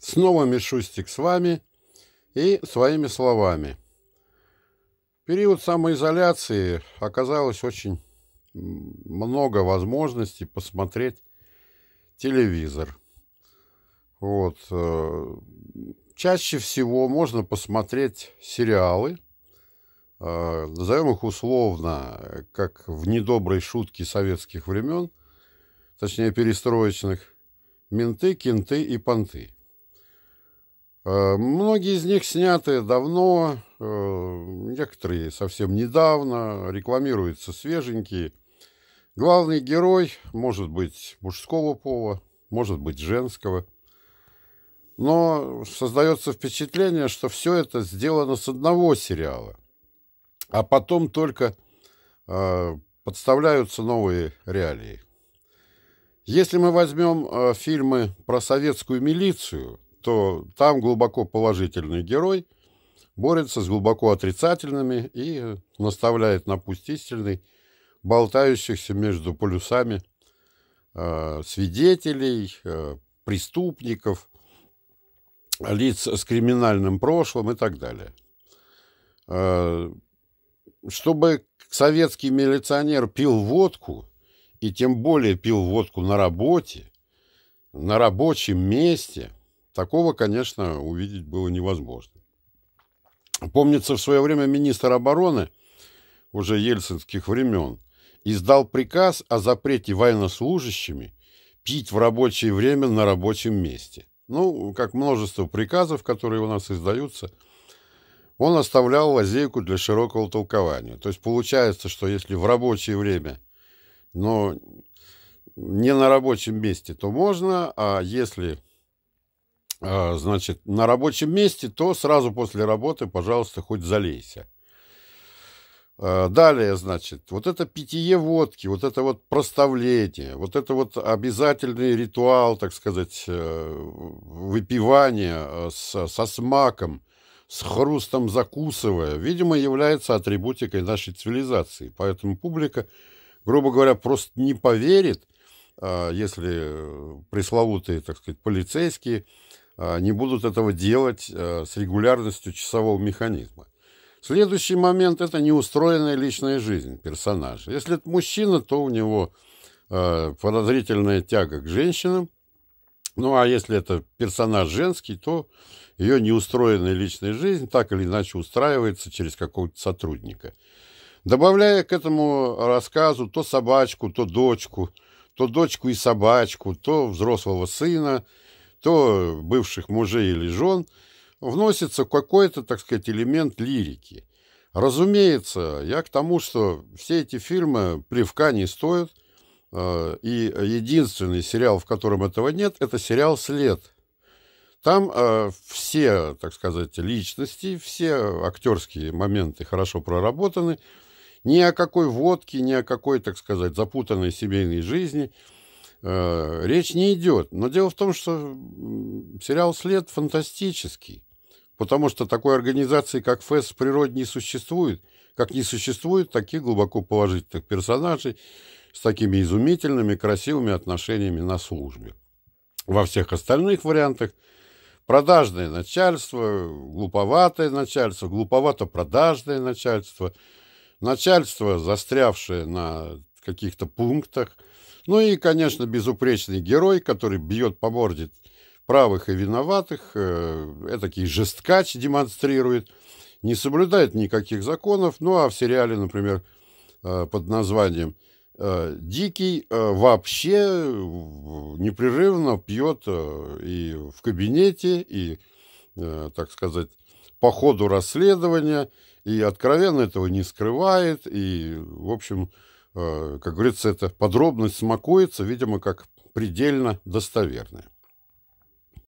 Снова Мишустик с вами и своими словами. Период самоизоляции оказалось очень много возможностей посмотреть телевизор. Вот. Э, чаще всего можно посмотреть сериалы, э, назовем их условно, как в недоброй шутке советских времен, точнее перестроечных, «Менты», «Кенты» и «Понты». Э, многие из них сняты давно, э, некоторые совсем недавно, рекламируются свеженькие. Главный герой может быть мужского пола, может быть женского. Но создается впечатление, что все это сделано с одного сериала. А потом только э, подставляются новые реалии. Если мы возьмем э, фильмы про советскую милицию – то там глубоко положительный герой борется с глубоко отрицательными и наставляет на путь истинный болтающихся между полюсами э, свидетелей, э, преступников, лиц с криминальным прошлым и так далее. Э, чтобы советский милиционер пил водку, и тем более пил водку на работе, на рабочем месте – Такого, конечно, увидеть было невозможно. Помнится, в свое время министр обороны, уже ельцинских времен, издал приказ о запрете военнослужащими пить в рабочее время на рабочем месте. Ну, как множество приказов, которые у нас издаются, он оставлял лазейку для широкого толкования. То есть получается, что если в рабочее время, но не на рабочем месте, то можно, а если а, значит, на рабочем месте, то сразу после работы, пожалуйста, хоть залейся. А, далее, значит, вот это питье водки, вот это вот проставление, вот это вот обязательный ритуал, так сказать, э, выпивания э, со, со смаком, с хрустом закусывая, видимо, является атрибутикой нашей цивилизации. Поэтому публика, грубо говоря, просто не поверит, а, если э, пресловутые, так сказать, полицейские а, не будут этого делать э, с регулярностью часового механизма. Следующий момент – это неустроенная личная жизнь персонажа. Если это мужчина, то у него э, подозрительная тяга к женщинам. Ну, а если это персонаж женский, то ее неустроенная личная жизнь так или иначе устраивается через какого-то сотрудника. Добавляя к этому рассказу то собачку, то дочку, то дочку и собачку, то взрослого сына – то бывших мужей или жен, вносится какой-то, так сказать, элемент лирики. Разумеется, я к тому, что все эти фильмы плевка не стоят, э, и единственный сериал, в котором этого нет, это сериал «След». Там э, все, так сказать, личности, все актерские моменты хорошо проработаны. Ни о какой водке, ни о какой, так сказать, запутанной семейной жизни – Э, речь не идет. Но дело в том, что сериал «След» фантастический, потому что такой организации, как ФЭС, в природе не существует, как не существует таких глубоко положительных персонажей с такими изумительными, красивыми отношениями на службе. Во всех остальных вариантах продажное начальство, глуповатое начальство, глуповато-продажное начальство, начальство, застрявшее на каких-то пунктах – ну и, конечно, безупречный герой, который бьет по морде правых и виноватых, э, этакий жесткач демонстрирует, не соблюдает никаких законов. Ну а в сериале, например, э, под названием э, «Дикий» э, вообще непрерывно пьет и в кабинете, и, так сказать, по ходу расследования, и откровенно этого не скрывает, и, в общем, Э, как говорится, эта подробность смакуется, видимо, как предельно достоверная.